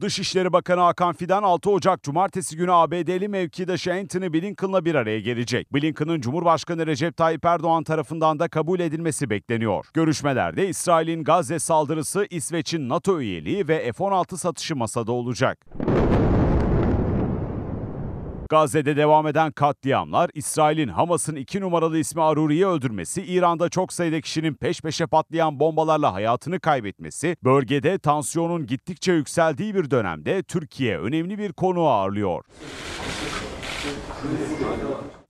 Dışişleri Bakanı Hakan Fidan 6 Ocak Cumartesi günü ABD'li mevkidaşı Anthony Blinken'la bir araya gelecek. Blinken'ın Cumhurbaşkanı Recep Tayyip Erdoğan tarafından da kabul edilmesi bekleniyor. Görüşmelerde İsrail'in Gazze saldırısı, İsveç'in NATO üyeliği ve F-16 satışı masada olacak. Gazze'de devam eden katliamlar, İsrail'in Hamas'ın iki numaralı ismi Aruri'yi öldürmesi, İran'da çok sayıda kişinin peş peşe patlayan bombalarla hayatını kaybetmesi, bölgede tansiyonun gittikçe yükseldiği bir dönemde Türkiye önemli bir konu ağırlıyor.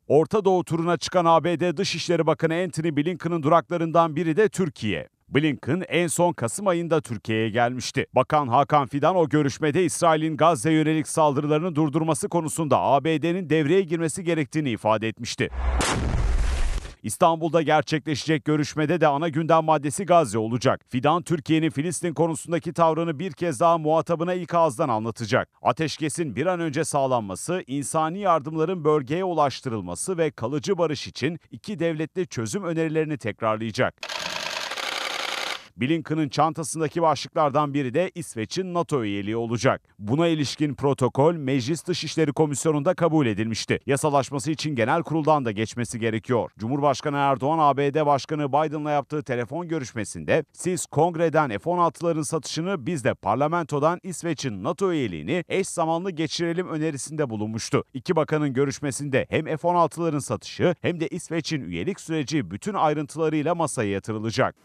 Orta Doğu turuna çıkan ABD Dışişleri Bakanı Antony Blinken'ın duraklarından biri de Türkiye. Blinken en son Kasım ayında Türkiye'ye gelmişti. Bakan Hakan Fidan o görüşmede İsrail'in Gazze yönelik saldırılarını durdurması konusunda ABD'nin devreye girmesi gerektiğini ifade etmişti. İstanbul'da gerçekleşecek görüşmede de ana gündem maddesi Gazze olacak. Fidan Türkiye'nin Filistin konusundaki tavrını bir kez daha muhatabına ilk ağızdan anlatacak. Ateşkesin bir an önce sağlanması, insani yardımların bölgeye ulaştırılması ve kalıcı barış için iki devletli çözüm önerilerini tekrarlayacak. Blinken'ın çantasındaki başlıklardan biri de İsveç'in NATO üyeliği olacak. Buna ilişkin protokol Meclis Dışişleri Komisyonu'nda kabul edilmişti. Yasalaşması için genel kuruldan da geçmesi gerekiyor. Cumhurbaşkanı Erdoğan ABD Başkanı Biden'la yaptığı telefon görüşmesinde siz kongreden F-16'ların satışını biz de parlamentodan İsveç'in NATO üyeliğini eş zamanlı geçirelim önerisinde bulunmuştu. İki bakanın görüşmesinde hem F-16'ların satışı hem de İsveç'in üyelik süreci bütün ayrıntılarıyla masaya yatırılacak.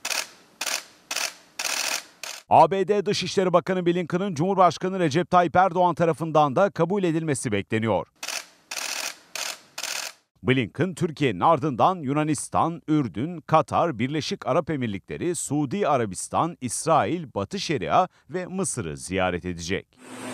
ABD Dışişleri Bakanı Blinken'ın Cumhurbaşkanı Recep Tayyip Erdoğan tarafından da kabul edilmesi bekleniyor. Blinken, Türkiye'nin ardından Yunanistan, Ürdün, Katar, Birleşik Arap Emirlikleri, Suudi Arabistan, İsrail, Batı Şeria ve Mısır'ı ziyaret edecek.